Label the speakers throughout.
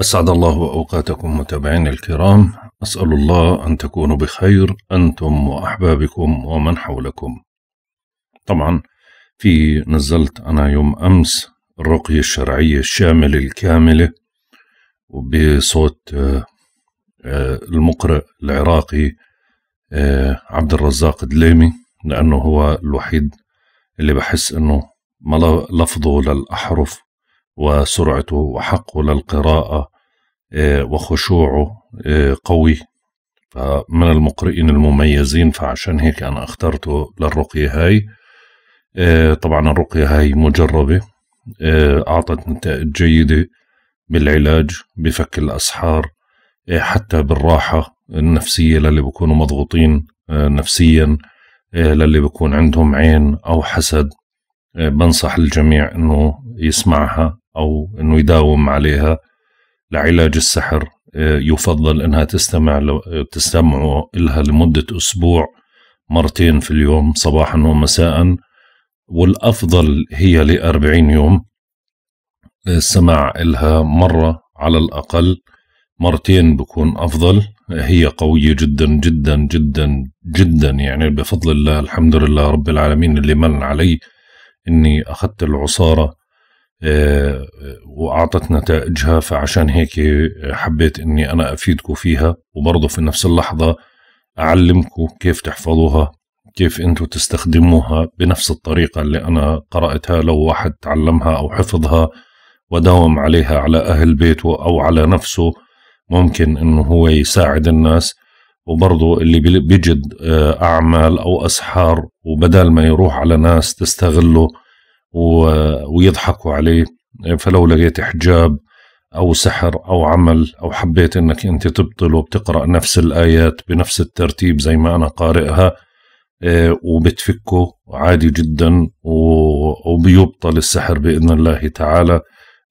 Speaker 1: أسعد الله أوقاتكم متابعين الكرام أسأل الله أن تكونوا بخير أنتم وأحبابكم ومن حولكم طبعا في نزلت أنا يوم أمس الرقية الشرعية الشاملة الكاملة وبصوت آه، آه، المقرئ العراقي آه، عبد الرزاق دليمي لأنه هو الوحيد اللي بحس أنه ما لفظه للأحرف وسرعته وحقه للقراءة آه، وخشوعه آه، قوي فمن المقرئين المميزين فعشان هيك أنا اخترته للرقية هاي آه، طبعا الرقية هاي مجربة أعطت نتائج جيدة بالعلاج بفك الأسحار حتى بالراحة النفسية للي بكونوا مضغوطين نفسيا للي بكون عندهم عين أو حسد بنصح الجميع أنه يسمعها أو أنه يداوم عليها لعلاج السحر آه، يفضل أنها تستمع ل... آه، تستمعوا لها لمدة أسبوع مرتين في اليوم صباحا ومساء والأفضل هي لأربعين يوم السماع آه، لها مرة على الأقل مرتين بكون أفضل هي قوية جدا جدا جدا جدا يعني بفضل الله الحمد لله رب العالمين اللي من علي إني أخذت العصارة آه، آه، واعطت نتائجها فعشان هيك آه، حبيت اني انا افيدكم فيها وبرضه في نفس اللحظه اعلمكم كيف تحفظوها كيف انتم تستخدموها بنفس الطريقه اللي انا قراتها لو واحد تعلمها او حفظها وداوم عليها على اهل بيته او على نفسه ممكن انه هو يساعد الناس وبرضه اللي بيجد اعمال او اسحار وبدل ما يروح على ناس تستغله ويضحكوا عليه فلو لقيت حجاب أو سحر أو عمل أو حبيت أنك أنت تبطل وبتقرأ نفس الآيات بنفس الترتيب زي ما أنا قارئها آه، وبتفكه عادي جدا وبيبطل السحر بإذن الله تعالى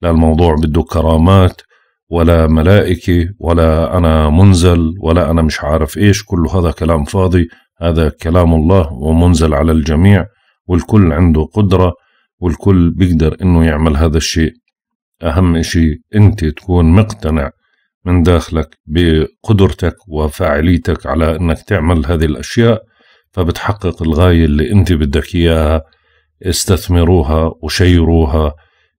Speaker 1: لا الموضوع بده كرامات ولا ملائكة ولا أنا منزل ولا أنا مش عارف إيش كل هذا كلام فاضي هذا كلام الله ومنزل على الجميع والكل عنده قدرة والكل بيقدر انه يعمل هذا الشيء اهم اشي انت تكون مقتنع من داخلك بقدرتك وفاعليتك على انك تعمل هذه الاشياء فبتحقق الغاية اللي انت بدك اياها استثمروها وشيروها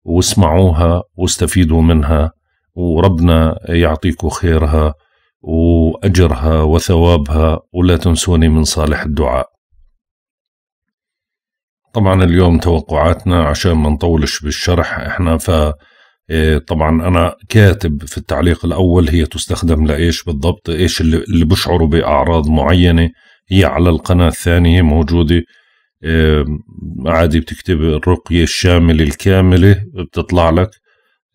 Speaker 1: واسمعوها واستفيدوا منها وربنا يعطيكم خيرها واجرها وثوابها ولا تنسوني من صالح الدعاء طبعا اليوم توقعاتنا عشان ما نطولش بالشرح احنا ف إيه، طبعا انا كاتب في التعليق الاول هي تستخدم لايش بالضبط ايش اللي, اللي بشعروا باعراض معينه هي على القناه الثانيه موجوده إيه، عادي بتكتب الرقيه الشامله الكامله بتطلع لك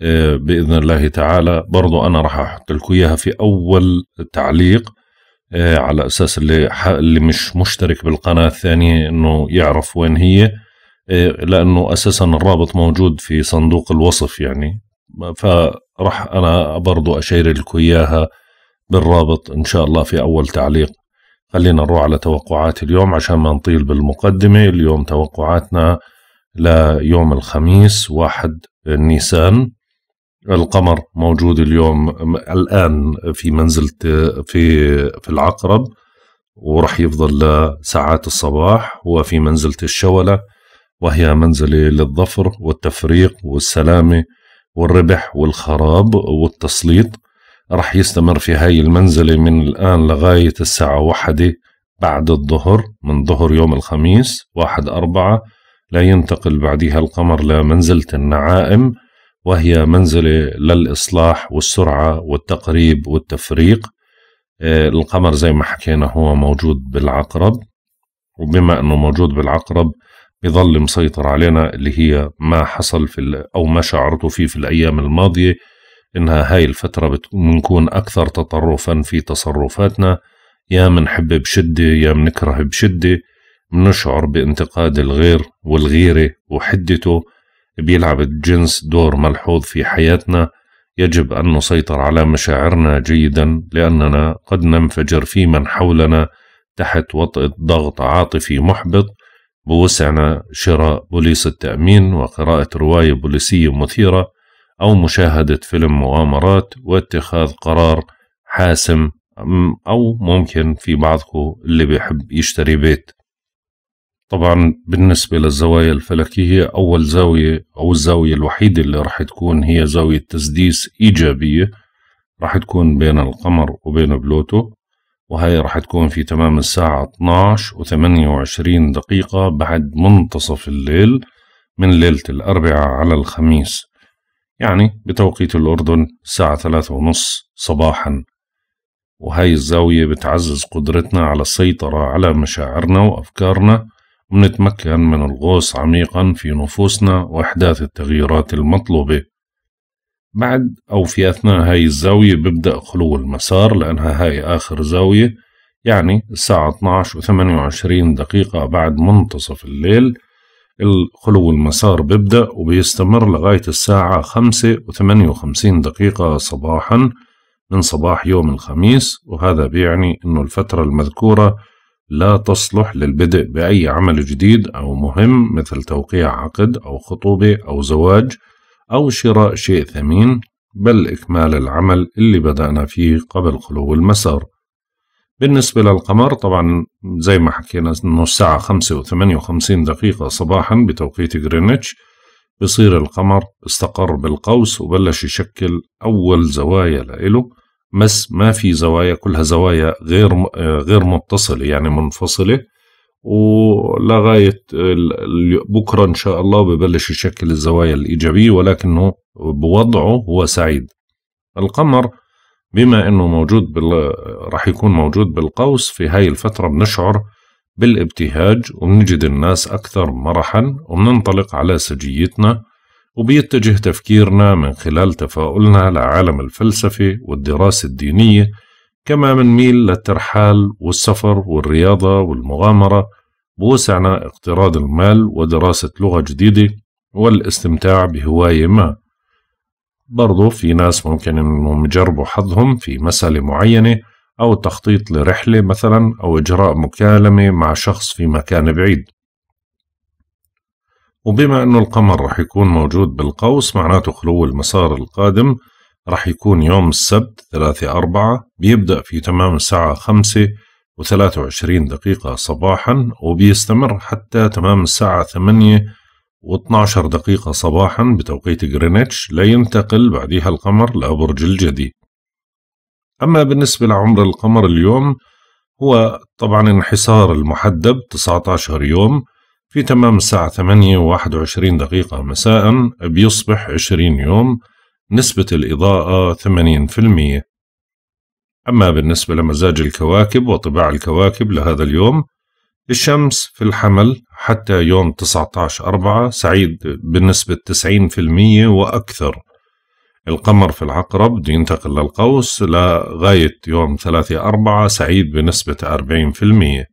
Speaker 1: إيه، باذن الله تعالى برضو انا راح احط لكم اياها في اول تعليق آه، على اساس اللي اللي مش مشترك بالقناه الثانيه انه يعرف وين هي آه، لانه اساسا الرابط موجود في صندوق الوصف يعني فراح انا برضو اشير لكم اياها بالرابط ان شاء الله في اول تعليق خلينا نروح على توقعات اليوم عشان ما نطيل بالمقدمه اليوم توقعاتنا ليوم الخميس واحد آه، نيسان القمر موجود اليوم الآن في منزله في في العقرب وراح يفضل لساعات الصباح هو في منزلة الشولة وهي منزلة للظفر والتفريق والسلامة والربح والخراب والتسليط راح يستمر في هاي المنزلة من الآن لغاية الساعة واحدة بعد الظهر من ظهر يوم الخميس واحد أربعة لا ينتقل بعدها القمر لمنزلة النعائم وهي منزلة للإصلاح والسرعة والتقريب والتفريق آه، القمر زي ما حكينا هو موجود بالعقرب وبما أنه موجود بالعقرب بظل مسيطر علينا اللي هي ما حصل في أو ما شعرته فيه في الأيام الماضية إنها هاي الفترة بنكون أكثر تطرفا في تصرفاتنا يا منحب بشدة يا منكره بشدة منشعر بانتقاد الغير والغيرة وحدته بيلعب الجنس دور ملحوظ في حياتنا يجب أن نسيطر على مشاعرنا جيدا لأننا قد ننفجر في من حولنا تحت وطئة ضغط عاطفي محبط بوسعنا شراء بوليس التأمين وقراءة رواية بوليسية مثيرة أو مشاهدة فيلم مغامرات واتخاذ قرار حاسم أو ممكن في بعضكم اللي بيحب يشتري بيت طبعا بالنسبة للزوايا الفلكية أول زاوية أو الزاوية الوحيدة اللي راح تكون هي زاوية تسديس إيجابية راح تكون بين القمر وبين بلوتو وهي راح تكون في تمام الساعة 12 و 28 دقيقة بعد منتصف الليل من ليلة الأربعاء على الخميس يعني بتوقيت الأردن الساعة ثلاثة ونص صباحا وهاي الزاوية بتعزز قدرتنا على السيطرة على مشاعرنا وأفكارنا ونتمكن من الغوص عميقا في نفوسنا وإحداث التغييرات المطلوبة بعد أو في أثناء هاي الزاوية ببدأ خلو المسار لأنها هاي آخر زاوية يعني الساعة 12 و 28 دقيقة بعد منتصف الليل الخلو المسار ببدأ وبيستمر لغاية الساعة 5 و 58 دقيقة صباحا من صباح يوم الخميس وهذا بيعني أنه الفترة المذكورة لا تصلح للبدء بأي عمل جديد أو مهم مثل توقيع عقد أو خطوبة أو زواج أو شراء شيء ثمين بل إكمال العمل اللي بدأنا فيه قبل خلو المسار بالنسبة للقمر طبعا زي ما حكينا أنه الساعة 5 و 58 دقيقة صباحا بتوقيت غرينتش بصير القمر استقر بالقوس وبلش يشكل أول زوايا لإله بس ما في زوايا كلها زوايا غير غير متصله يعني منفصله ولغايه بكره ان شاء الله ببلش يشكل الزوايا الايجابيه ولكنه بوضعه هو سعيد القمر بما انه موجود بال... راح يكون موجود بالقوس في هاي الفتره بنشعر بالابتهاج وبنجد الناس اكثر مرحا وبننطلق على سجيتنا وبيتجه تفكيرنا من خلال تفاؤلنا لعالم الفلسفة والدراسة الدينية كما منميل للترحال والسفر والرياضة والمغامرة بوسعنا اقتراض المال ودراسة لغة جديدة والاستمتاع بهواية ما برضو في ناس ممكن انهم يجربوا حظهم في مسألة معينة أو تخطيط لرحلة مثلا أو إجراء مكالمة مع شخص في مكان بعيد وبما أنه القمر رح يكون موجود بالقوس معناته خلو المسار القادم رح يكون يوم السبت 3 أربعة بيبدأ في تمام الساعة 5 و23 دقيقة صباحا وبيستمر حتى تمام الساعة 8 و12 دقيقة صباحا بتوقيت غرينتش لينتقل بعدها القمر لبرج الجدي أما بالنسبة لعمر القمر اليوم هو طبعا انحسار المحدب 19 يوم في تمام الساعة 8 و21 دقيقة مساء بيصبح 20 يوم نسبة الإضاءة 80% أما بالنسبة لمزاج الكواكب وطباع الكواكب لهذا اليوم الشمس في الحمل حتى يوم 19/4 سعيد بنسبة 90% وأكثر القمر في العقرب ينتقل للقوس لغاية يوم 3/4 سعيد بنسبة 40%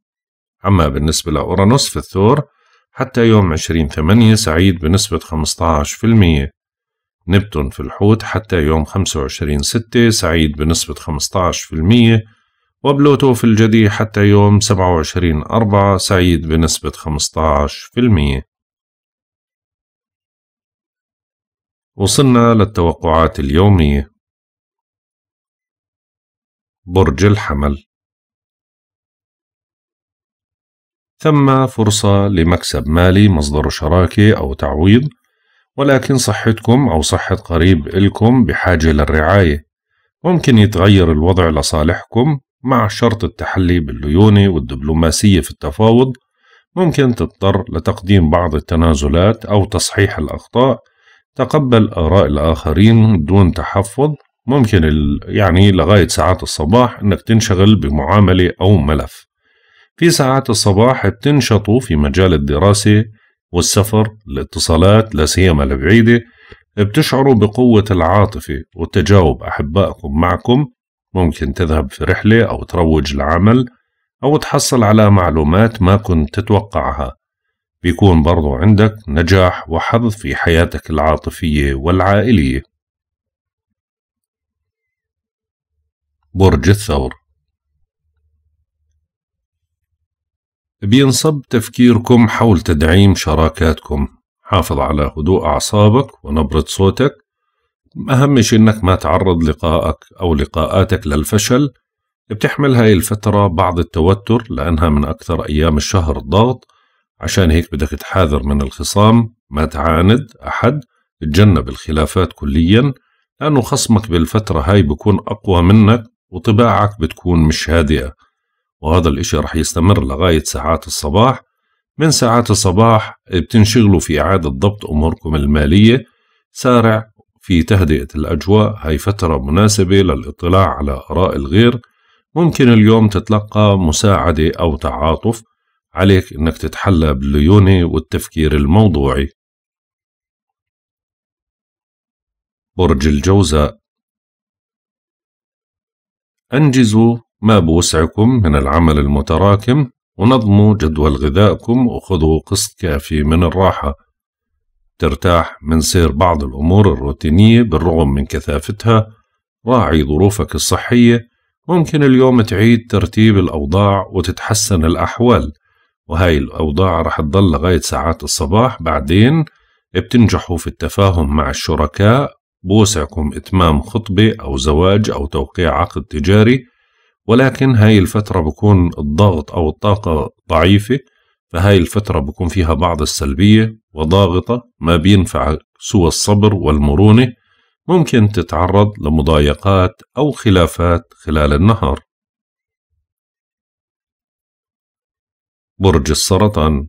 Speaker 1: أما بالنسبة لأورانوس في الثور حتى يوم 20 8 سعيد بنسبة 15% نبتون في الحوت حتى يوم 25 6 سعيد بنسبة 15% وبلوتو في الجدي حتى يوم 27 4 سعيد بنسبة 15% وصلنا للتوقعات اليومية
Speaker 2: برج الحمل
Speaker 1: ثم فرصة لمكسب مالي مصدر شراكة أو تعويض ولكن صحتكم أو صحة قريب إلكم بحاجة للرعاية ممكن يتغير الوضع لصالحكم مع شرط التحلي بالليونة والدبلوماسية في التفاوض ممكن تضطر لتقديم بعض التنازلات أو تصحيح الأخطاء تقبل آراء الآخرين دون تحفظ ممكن يعني لغاية ساعات الصباح أنك تنشغل بمعاملة أو ملف في ساعات الصباح بتنشطوا في مجال الدراسة والسفر الاتصالات لا سيما البعيدة بتشعروا بقوة العاطفة وتجاوب أحبائكم معكم ممكن تذهب في رحلة أو تروج لعمل أو تحصل على معلومات ما كنت تتوقعها بيكون برضو عندك نجاح وحظ في حياتك العاطفية والعائلية برج الثور بينصب تفكيركم حول تدعيم شراكاتكم حافظ على هدوء أعصابك ونبرة صوتك أهم شيء إنك ما تعرض لقائك أو لقاءاتك للفشل بتحمل هاي الفترة بعض التوتر لأنها من أكثر أيام الشهر ضغط عشان هيك بدك تحاذر من الخصام ما تعاند أحد تجنب الخلافات كليا لأنه خصمك بالفترة هاي بكون أقوى منك وطباعك بتكون مش هادئة وهذا الإشي رح يستمر لغاية ساعات الصباح من ساعات الصباح بتنشغلوا في إعادة ضبط أموركم المالية سارع في تهدئة الأجواء هاي فترة مناسبة للإطلاع على آراء الغير ممكن اليوم تتلقى مساعدة أو تعاطف عليك إنك تتحلى بالليونة والتفكير الموضوعي برج الجوزاء أنجزوا ما بوسعكم من العمل المتراكم ونظموا جدول غذائكم وخذوا قسط كافي من الراحة ترتاح من سير بعض الأمور الروتينية بالرغم من كثافتها راعي ظروفك الصحية ممكن اليوم تعيد ترتيب الأوضاع وتتحسن الأحوال وهاي الأوضاع رح تضل لغاية ساعات الصباح بعدين بتنجحوا في التفاهم مع الشركاء بوسعكم إتمام خطبة أو زواج أو توقيع عقد تجاري ولكن هاي الفترة بكون الضغط أو الطاقة ضعيفة فهاي الفترة بكون فيها بعض السلبية وضاغطة ما بينفع سوى الصبر والمرونة ممكن تتعرض لمضايقات أو خلافات خلال النهار
Speaker 2: برج السرطان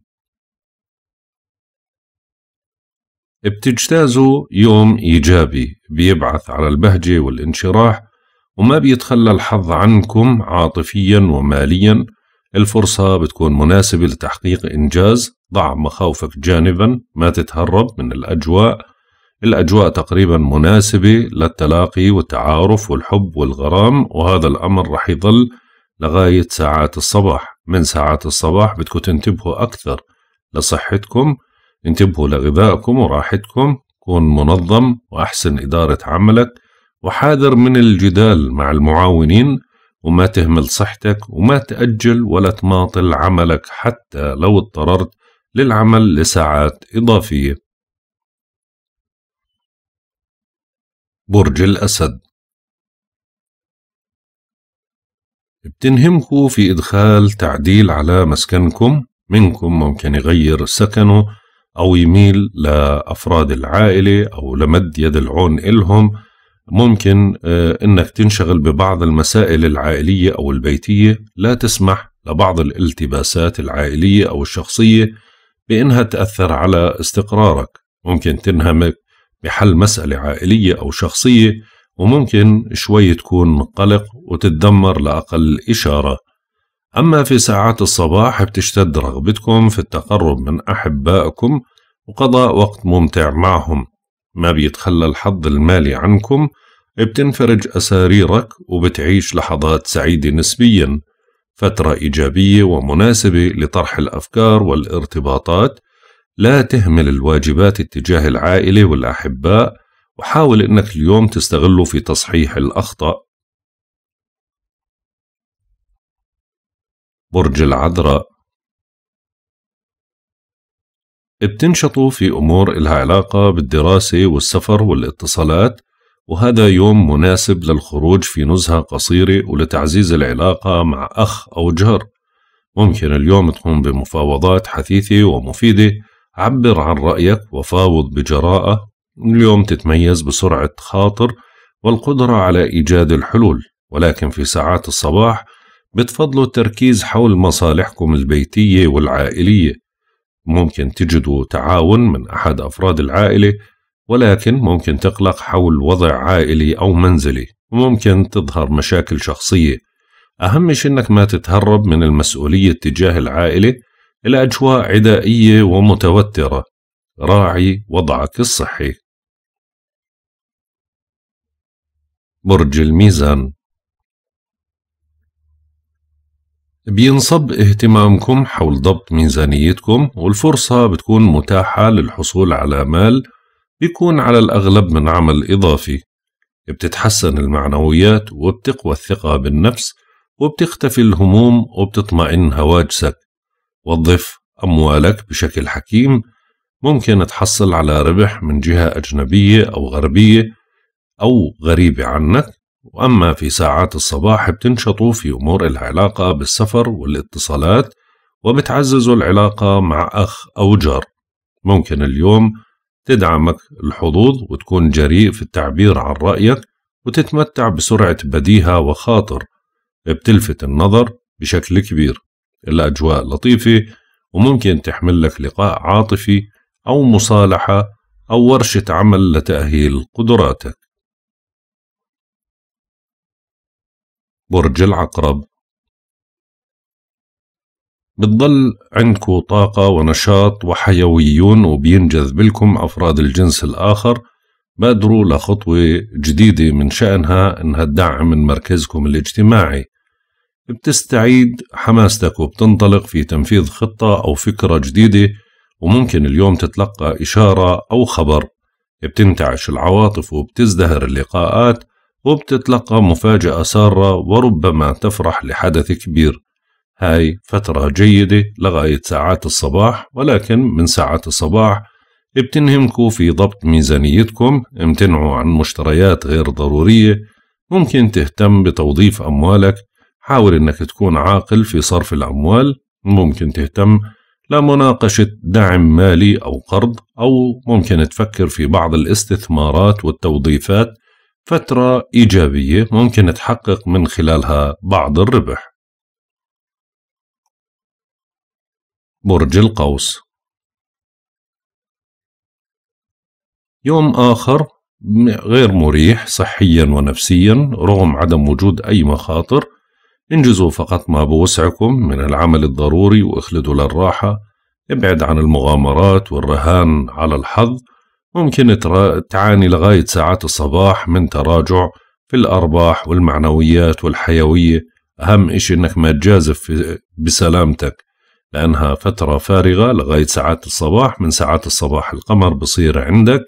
Speaker 1: بتجتازوا يوم إيجابي بيبعث على البهجة والانشراح وما بيتخلى الحظ عنكم عاطفيا وماليا الفرصة بتكون مناسبة لتحقيق إنجاز ضع مخاوفك جانبا ما تتهرب من الأجواء الأجواء تقريبا مناسبة للتلاقي والتعارف والحب والغرام وهذا الأمر رح يظل لغاية ساعات الصباح من ساعات الصباح بدكم تنتبهوا أكثر لصحتكم انتبهوا لغذائكم وراحتكم كون منظم وأحسن إدارة عملك وحاذر من الجدال مع المعاونين وما تهمل صحتك وما تأجل ولا تماطل عملك حتى لو اضطررت للعمل لساعات إضافية برج الأسد بتنهمكم في إدخال تعديل على مسكنكم منكم ممكن يغير سكنه أو يميل لأفراد العائلة أو لمد يد العون إلهم ممكن آه، انك تنشغل ببعض المسائل العائليه او البيتيه لا تسمح لبعض الالتباسات العائليه او الشخصيه بانها تاثر على استقرارك ممكن تنهمك بحل مساله عائليه او شخصيه وممكن شوي تكون قلق وتتدمر لاقل اشاره اما في ساعات الصباح بتشتد رغبتكم في التقرب من احبائكم وقضاء وقت ممتع معهم ما بيتخلى الحظ المالي عنكم بتنفرج أساريرك وبتعيش لحظات سعيدة نسبيا فترة إيجابية ومناسبة لطرح الأفكار والارتباطات لا تهمل الواجبات اتجاه العائلة والأحباء وحاول أنك اليوم تستغله في تصحيح الأخطاء برج العذراء بتنشطوا في أمور إلها علاقة بالدراسة والسفر والاتصالات وهذا يوم مناسب للخروج في نزهة قصيرة ولتعزيز العلاقة مع أخ أو جار ممكن اليوم تقوم بمفاوضات حثيثة ومفيدة عبر عن رأيك وفاوض بجراءة اليوم تتميز بسرعة خاطر والقدرة على إيجاد الحلول ولكن في ساعات الصباح بتفضلوا التركيز حول مصالحكم البيتية والعائلية ممكن تجدوا تعاون من أحد أفراد العائلة ولكن ممكن تقلق حول وضع عائلي أو منزلي وممكن تظهر مشاكل شخصية أهم شيء أنك ما تتهرب من المسؤولية تجاه العائلة إلى أجواء عدائية ومتوترة راعي وضعك الصحي برج الميزان بينصب اهتمامكم حول ضبط ميزانيتكم والفرصة بتكون متاحة للحصول على مال بيكون على الأغلب من عمل إضافي بتتحسن المعنويات وبتقوى الثقة بالنفس وبتختفي الهموم وبتطمئن هواجسك وظف أموالك بشكل حكيم ممكن تحصل على ربح من جهة أجنبية أو غربية أو غريبة عنك وأما في ساعات الصباح بتنشطوا في أمور العلاقة بالسفر والاتصالات وبتعززوا العلاقة مع أخ أو جار ممكن اليوم تدعمك الحظوظ وتكون جريء في التعبير عن رأيك وتتمتع بسرعة بديهة وخاطر بتلفت النظر بشكل كبير الأجواء لطيفة وممكن تحمل لك لقاء عاطفي أو مصالحة أو ورشة عمل لتأهيل قدراتك
Speaker 2: برج العقرب
Speaker 1: بتضل عندكو طاقة ونشاط وحيويون وبينجذب لكم أفراد الجنس الآخر بادروا لخطوة جديدة من شأنها إنها تدعم من مركزكم الاجتماعي بتستعيد حماستك وبتنطلق في تنفيذ خطة أو فكرة جديدة وممكن اليوم تتلقى إشارة أو خبر بتنتعش العواطف وبتزدهر اللقاءات وبتتلقى مفاجأة سارة وربما تفرح لحدث كبير هاي فترة جيدة لغاية ساعات الصباح ولكن من ساعات الصباح بتنهمكوا في ضبط ميزانيتكم امتنعوا عن مشتريات غير ضرورية ممكن تهتم بتوظيف أموالك حاول أنك تكون عاقل في صرف الأموال ممكن تهتم لمناقشة دعم مالي أو قرض أو ممكن تفكر في بعض الاستثمارات والتوظيفات فترة إيجابية ممكن تحقق من خلالها بعض الربح
Speaker 2: برج القوس
Speaker 1: يوم آخر غير مريح صحيا ونفسيا رغم عدم وجود أي مخاطر انجزوا فقط ما بوسعكم من العمل الضروري واخلدوا للراحة ابعد عن المغامرات والرهان على الحظ ممكن تعاني لغاية ساعات الصباح من تراجع في الأرباح والمعنويات والحيوية أهم إشي إنك ما تجازف بسلامتك لأنها فترة فارغة لغاية ساعات الصباح من ساعات الصباح القمر بصير عندك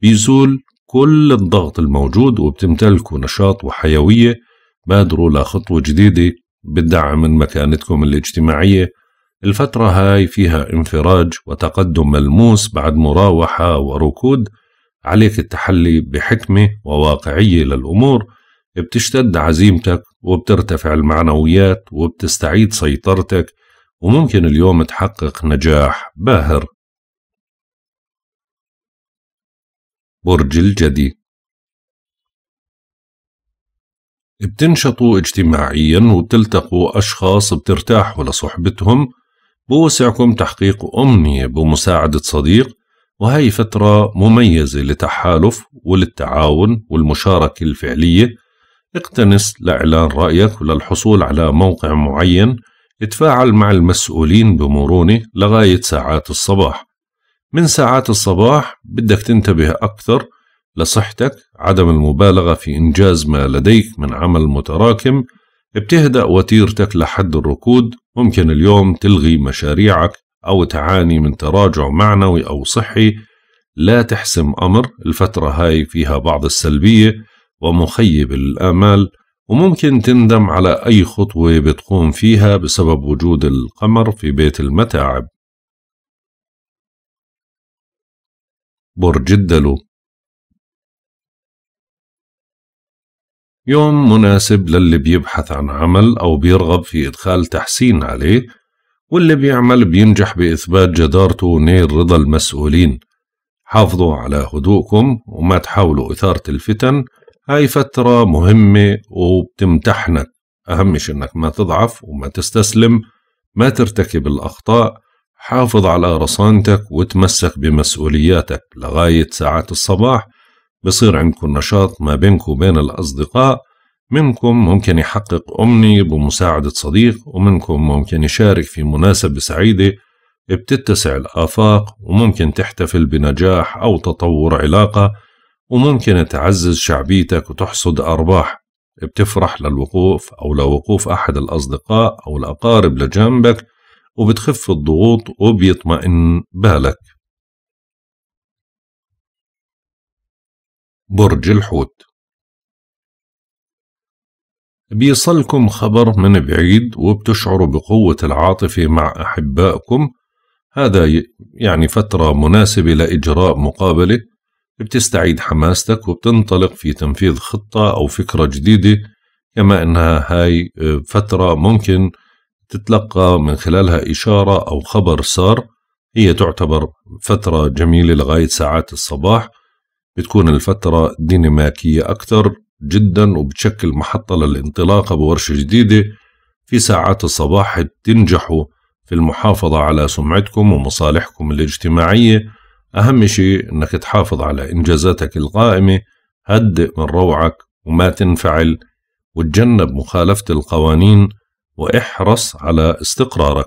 Speaker 1: بيزول كل الضغط الموجود وبتمتلكوا نشاط وحيوية بادروا لخطوة جديدة بالدعم من مكانتكم الاجتماعية الفترة هاي فيها انفراج وتقدم ملموس بعد مراوحة وركود عليك التحلي بحكمة وواقعية للأمور بتشتد عزيمتك وبترتفع المعنويات وبتستعيد سيطرتك وممكن اليوم تحقق نجاح باهر
Speaker 2: برج الجدي
Speaker 1: بتنشطوا اجتماعيا وبتلتقوا أشخاص بترتاحوا لصحبتهم بوسعكم تحقيق أمنية بمساعدة صديق وهي فترة مميزة للتحالف وللتعاون والمشاركة الفعلية اقتنس لإعلان رأيك وللحصول على موقع معين اتفاعل مع المسؤولين بمرونة لغاية ساعات الصباح من ساعات الصباح بدك تنتبه أكثر لصحتك عدم المبالغة في إنجاز ما لديك من عمل متراكم بتهدأ وتيرتك لحد الركود ممكن اليوم تلغي مشاريعك أو تعاني من تراجع معنوي أو صحي لا تحسم أمر الفترة هاي فيها بعض السلبية ومخيب الآمال وممكن تندم على أي خطوة بتقوم فيها بسبب وجود القمر في بيت المتاعب
Speaker 2: برج الدلو
Speaker 1: يوم مناسب للي بيبحث عن عمل أو بيرغب في إدخال تحسين عليه واللي بيعمل بينجح بإثبات جدارته ونيل رضا المسؤولين حافظوا على هدوءكم وما تحاولوا إثارة الفتن هاي فترة مهمة وبتمتحنك أهم شي إنك ما تضعف وما تستسلم ما ترتكب الأخطاء حافظ على رصانتك وتمسك بمسؤولياتك لغاية ساعات الصباح بصير عندكم نشاط ما بينكم وبين الأصدقاء منكم ممكن يحقق أمنية بمساعدة صديق ومنكم ممكن يشارك في مناسبة سعيدة بتتسع الآفاق وممكن تحتفل بنجاح أو تطور علاقة وممكن تعزز شعبيتك وتحصد أرباح بتفرح للوقوف أو لوقوف أحد الأصدقاء أو الأقارب لجنبك وبتخف الضغوط وبيطمئن بالك
Speaker 2: برج الحوت
Speaker 1: بيصلكم خبر من بعيد وبتشعروا بقوة العاطفة مع أحبائكم هذا يعني فترة مناسبة لإجراء مقابلة بتستعيد حماستك وبتنطلق في تنفيذ خطة أو فكرة جديدة كما أنها هاي آه، فترة ممكن تتلقى من خلالها إشارة أو خبر سار هي تعتبر فترة جميلة لغاية ساعات الصباح بتكون الفترة ديناميكية أكثر جدا وبتشكل محطة للانطلاقة بورشة جديدة في ساعات الصباح تنجحوا في المحافظة على سمعتكم ومصالحكم الاجتماعية أهم شيء أنك تحافظ على إنجازاتك القائمة هدئ من روعك وما تنفعل وتجنب مخالفة القوانين واحرص على استقرارك